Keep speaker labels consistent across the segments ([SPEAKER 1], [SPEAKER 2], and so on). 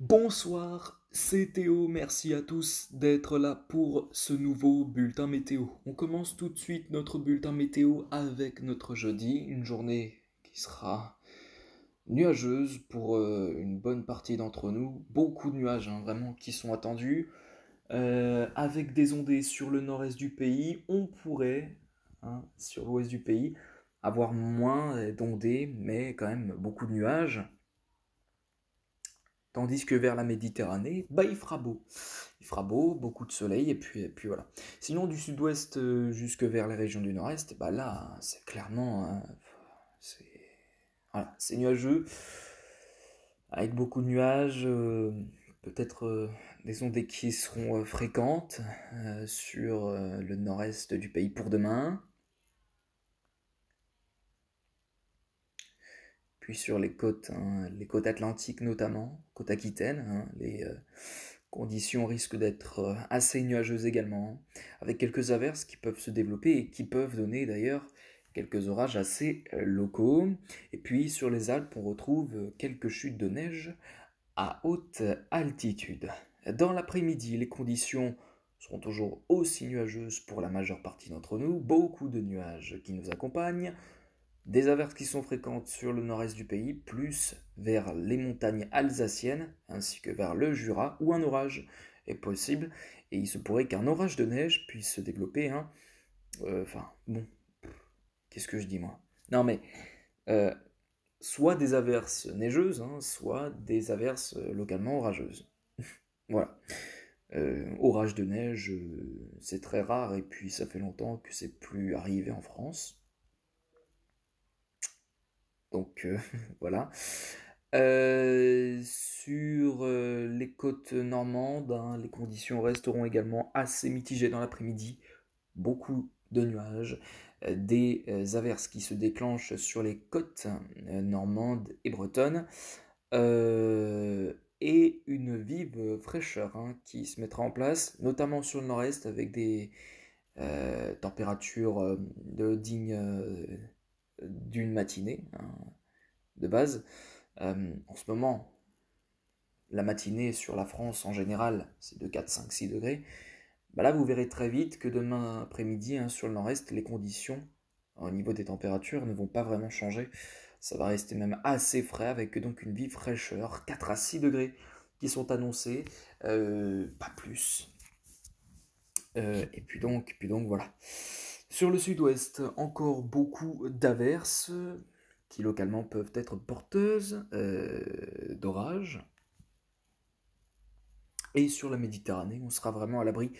[SPEAKER 1] Bonsoir, c'est Théo, merci à tous d'être là pour ce nouveau bulletin météo. On commence tout de suite notre bulletin météo avec notre jeudi, une journée qui sera nuageuse pour euh, une bonne partie d'entre nous, beaucoup de nuages hein, vraiment qui sont attendus. Euh, avec des ondées sur le nord-est du pays, on pourrait, hein, sur l'ouest du pays, avoir moins d'ondées, mais quand même beaucoup de nuages Tandis que vers la Méditerranée, bah, il fera beau. Il fera beau, beaucoup de soleil, et puis, puis voilà. Sinon, du sud-ouest euh, jusque vers les régions du nord-est, bah là, hein, c'est clairement. Hein, c'est nuageux, avec beaucoup de nuages, euh, peut-être euh, des ondes qui seront fréquentes sur le nord-est du pays pour demain. puis sur les côtes, hein, les côtes atlantiques notamment, côte aquitaine, hein, les euh, conditions risquent d'être euh, assez nuageuses également, hein, avec quelques averses qui peuvent se développer et qui peuvent donner d'ailleurs quelques orages assez euh, locaux. Et puis sur les Alpes, on retrouve quelques chutes de neige à haute altitude. Dans l'après-midi, les conditions seront toujours aussi nuageuses pour la majeure partie d'entre nous, beaucoup de nuages qui nous accompagnent, des averses qui sont fréquentes sur le nord-est du pays, plus vers les montagnes alsaciennes, ainsi que vers le Jura, où un orage est possible. Et il se pourrait qu'un orage de neige puisse se développer. Hein. Euh, enfin, bon, qu'est-ce que je dis moi Non mais, euh, soit des averses neigeuses, hein, soit des averses euh, localement orageuses. voilà. orage de neige, c'est très rare et puis ça fait longtemps que c'est plus arrivé en France. Donc euh, voilà. Euh, sur euh, les côtes normandes, hein, les conditions resteront également assez mitigées dans l'après-midi. Beaucoup de nuages, des averses qui se déclenchent sur les côtes normandes et bretonnes, et une vive fraîcheur hein, qui se mettra en place, notamment sur le nord-est, avec des températures de digne d'une matinée, hein, de base. Euh, en ce moment, la matinée sur la France en général, c'est de 4, 5, 6 degrés. Bah là, vous verrez très vite que demain après-midi, hein, sur le nord-est, les conditions hein, au niveau des températures ne vont pas vraiment changer. Ça va rester même assez frais avec donc une vive fraîcheur, 4 à 6 degrés qui sont annoncés, euh, pas plus. Euh, et puis donc, puis donc voilà. Sur le sud-ouest, encore beaucoup d'averses qui localement peuvent être porteuses euh, d'orages. Et sur la Méditerranée, on sera vraiment à l'abri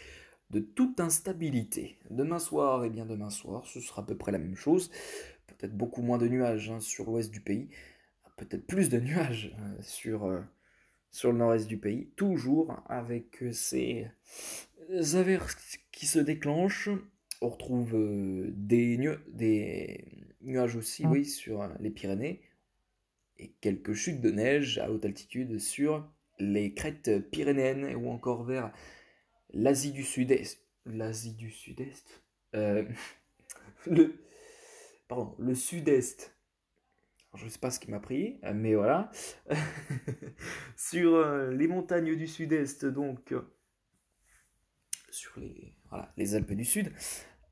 [SPEAKER 1] de toute instabilité. Demain soir, et eh bien demain soir, ce sera à peu près la même chose. Peut-être beaucoup moins de nuages hein, sur l'ouest du pays, ah, peut-être plus de nuages hein, sur, euh, sur le nord-est du pays, toujours avec ces averses qui se déclenchent on retrouve euh, des, nuages aussi, sur euh, les Pyrénées et quelques chutes de neige à haute altitude sur les crêtes pyrénéennes ou encore vers l'Asie du Sud-Est. L'Asie du Sud-Est euh, Le. Pardon, le Sud-Est. Je ne sais pas ce qui m'a pris, mais voilà. sur les montagnes du Sud-Est, donc. Sur les, voilà, les Alpes du Sud.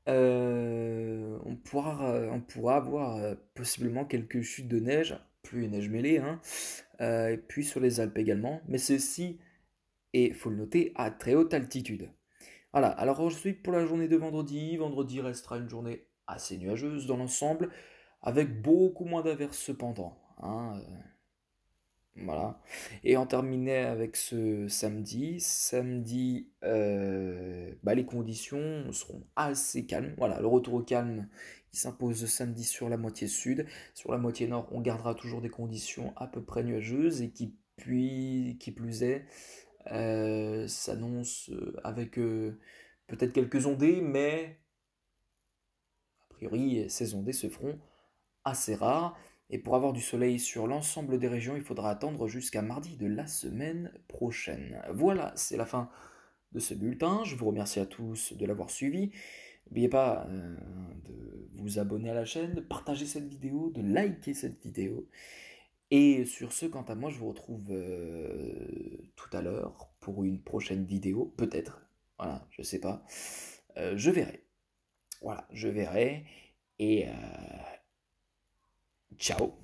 [SPEAKER 1] Euh, on, pourra, euh, on avoir euh, possiblement quelques chutes de neige, plus une neige mêlée, hein, et puis sur les Alpes également, mais ceci, et faut le noter, à très haute altitude. Voilà, alors ensuite pour la journée de vendredi, vendredi restera une journée assez nuageuse dans l'ensemble, avec beaucoup moins d'averses cependant. Hein, et en terminait avec ce samedi. Samedi, euh, bah, les conditions seront assez calmes. Voilà, le retour au calme qui s'impose samedi sur la moitié sud. Sur la moitié nord, on gardera toujours des conditions à peu près nuageuses et qui, puis, qui plus est, euh, s'annonce euh, avec peut-être quelques ondées, mais a priori, ces ondées se feront assez rares. Et pour avoir du soleil sur l'ensemble des régions, il faudra attendre jusqu'à mardi de la semaine prochaine. Voilà, c'est la fin de ce bulletin. Je vous remercie à tous de l'avoir suivi. N'oubliez pas euh, de vous abonner à la chaîne, de partager cette vidéo, de liker cette vidéo. Et sur ce, quant à moi, je vous retrouve euh, tout à l'heure pour une prochaine vidéo, peut-être. Voilà, je ne sais pas. Euh, je verrai. Voilà, je verrai. Et, Ciao.